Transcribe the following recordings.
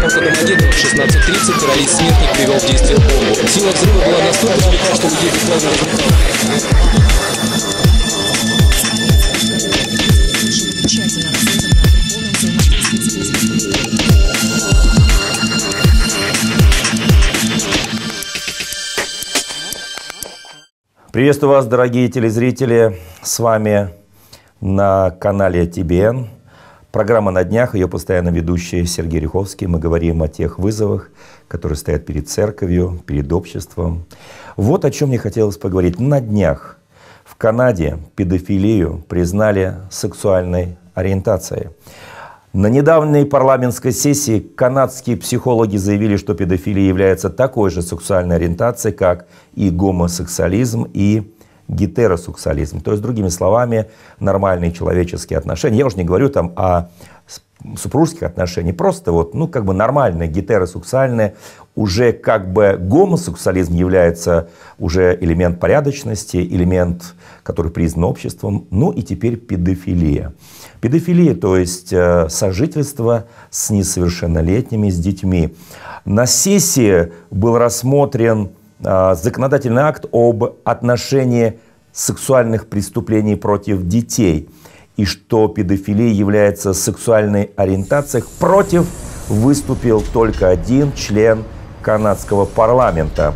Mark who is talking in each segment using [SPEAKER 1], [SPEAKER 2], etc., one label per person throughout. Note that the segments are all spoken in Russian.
[SPEAKER 1] Копенгаген 16.30 королит смертник привел в действие бомбу. Сила взрыва была настолько велика, что людей буквально Приветствую вас, дорогие телезрители. С вами на канале ТБН. Программа «На днях», ее постоянно ведущий Сергей Риховский. Мы говорим о тех вызовах, которые стоят перед церковью, перед обществом. Вот о чем мне хотелось поговорить. На днях в Канаде педофилию признали сексуальной ориентацией. На недавней парламентской сессии канадские психологи заявили, что педофилия является такой же сексуальной ориентацией, как и гомосексуализм и гетеросексуализм. То есть, другими словами, нормальные человеческие отношения. Я уже не говорю там о супружеских отношений, просто вот, ну, как бы нормальные гетеросексуальные, уже как бы гомосексуализм является уже элемент порядочности, элемент, который признан обществом, ну и теперь педофилия. Педофилия, то есть э, сожительство с несовершеннолетними, с детьми. На сессии был рассмотрен Э, законодательный акт об отношении сексуальных преступлений против детей и что педофилия является сексуальной ориентацией, против выступил только один член канадского парламента.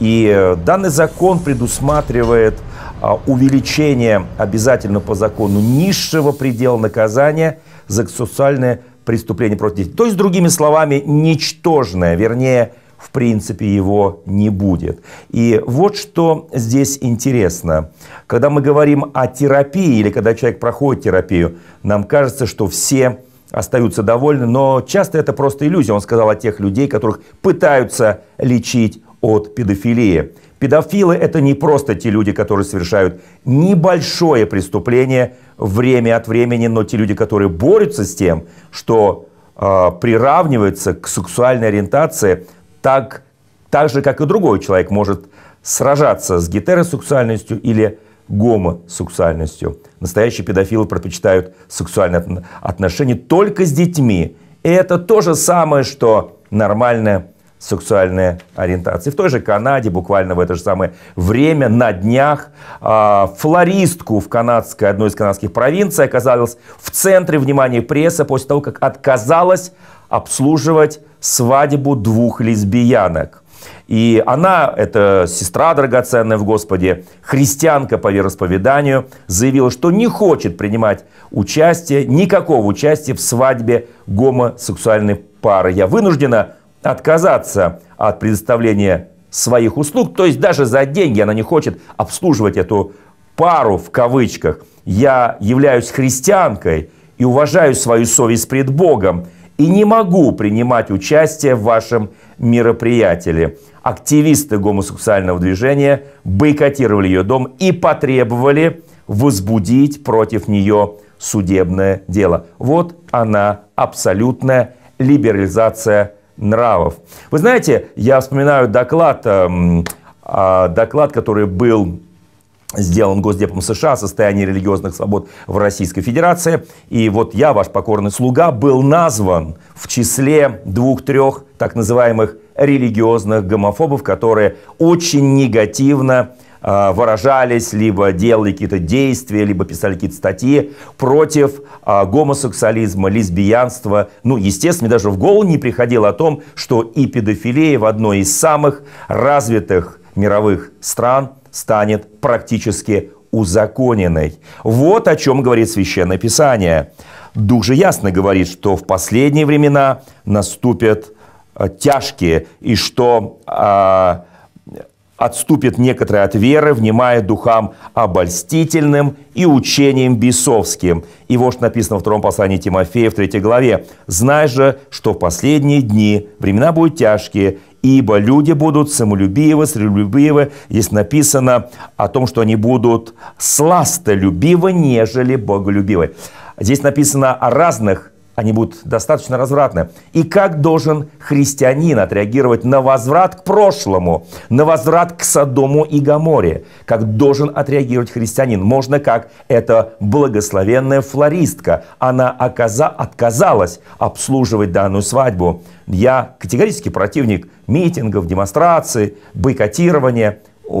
[SPEAKER 1] И э, данный закон предусматривает э, увеличение обязательно по закону низшего предела наказания за сексуальное преступление против детей. То есть, другими словами, ничтожное, вернее, в принципе его не будет. И вот что здесь интересно. Когда мы говорим о терапии или когда человек проходит терапию, нам кажется, что все остаются довольны, но часто это просто иллюзия. Он сказал о тех людей, которых пытаются лечить от педофилии. Педофилы – это не просто те люди, которые совершают небольшое преступление время от времени, но те люди, которые борются с тем, что э, а, приравнивается к сексуальной ориентации – так, так же, как и другой человек может сражаться с гетеросексуальностью или гомосексуальностью. Настоящие педофилы предпочитают сексуальные отношения только с детьми. И это то же самое, что нормальная сексуальная ориентация. В той же Канаде буквально в это же самое время, на днях, а, флористку в канадской, одной из канадских провинций оказалась в центре внимания прессы после того, как отказалась обслуживать свадьбу двух лесбиянок. И она, это сестра драгоценная в Господе, христианка по вероисповеданию, заявила, что не хочет принимать участие, никакого участия в свадьбе гомосексуальной пары. Я вынуждена отказаться от предоставления своих услуг, то есть даже за деньги она не хочет обслуживать эту пару в кавычках. Я являюсь христианкой и уважаю свою совесть пред Богом – и не могу принимать участие в вашем мероприятии. Активисты гомосексуального движения бойкотировали ее дом и потребовали возбудить против нее судебное дело. Вот она, абсолютная либерализация нравов. Вы знаете, я вспоминаю доклад, эм, а, доклад, который был сделан Госдепом США «Состояние религиозных свобод в Российской Федерации». И вот я, ваш покорный слуга, был назван в числе двух-трех так называемых религиозных гомофобов, которые очень негативно а, выражались, либо делали какие-то действия, либо писали какие-то статьи против э, гомосексуализма, лесбиянства. Ну, естественно, даже в голову не приходило о том, что и педофилия в одной из самых развитых мировых стран – станет практически узаконенной. Вот о чем говорит Священное Писание. Дух же ясно говорит, что в последние времена наступят э, тяжкие, и что а, отступит некоторые от веры, внимая духам обольстительным и учением бесовским. И вот что написано во втором послании Тимофея в третьей главе. «Знай же, что в последние дни времена будут тяжкие, ибо люди будут самолюбивы, срелюбивы». Здесь написано о том, что они будут сластолюбивы, нежели боголюбивы. Здесь написано о разных они будут достаточно развратны. И как должен христианин отреагировать на возврат к прошлому, на возврат к Содому и Гаморе? Как должен отреагировать христианин? Можно как эта благословенная флористка. Она оказа, отказалась обслуживать данную свадьбу. Я категорически противник митингов, демонстраций, бойкотирования.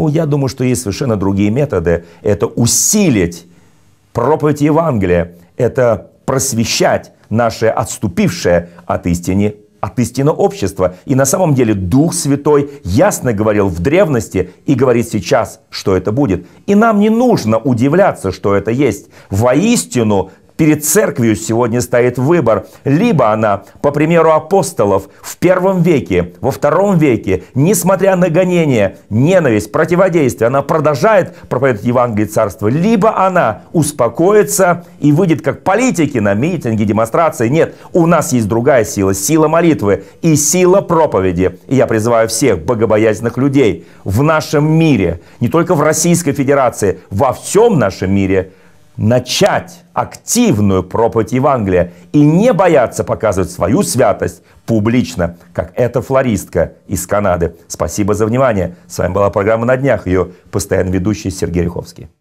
[SPEAKER 1] я думаю, что есть совершенно другие методы. Это усилить проповедь Евангелия, это просвещать, наше отступившее от истины от истины общества. И на самом деле Дух Святой ясно говорил в древности и говорит сейчас, что это будет. И нам не нужно удивляться, что это есть. Воистину, Перед церковью сегодня стоит выбор. Либо она, по примеру апостолов, в первом веке, во втором веке, несмотря на гонения, ненависть, противодействие, она продолжает проповедовать Евангелие Царства, либо она успокоится и выйдет как политики на митинги, демонстрации. Нет, у нас есть другая сила, сила молитвы и сила проповеди. И я призываю всех богобоязненных людей в нашем мире, не только в Российской Федерации, во всем нашем мире – начать активную проповедь Евангелия и не бояться показывать свою святость публично, как эта флористка из Канады. Спасибо за внимание. С вами была программа «На днях», ее постоянно ведущий Сергей Риховский.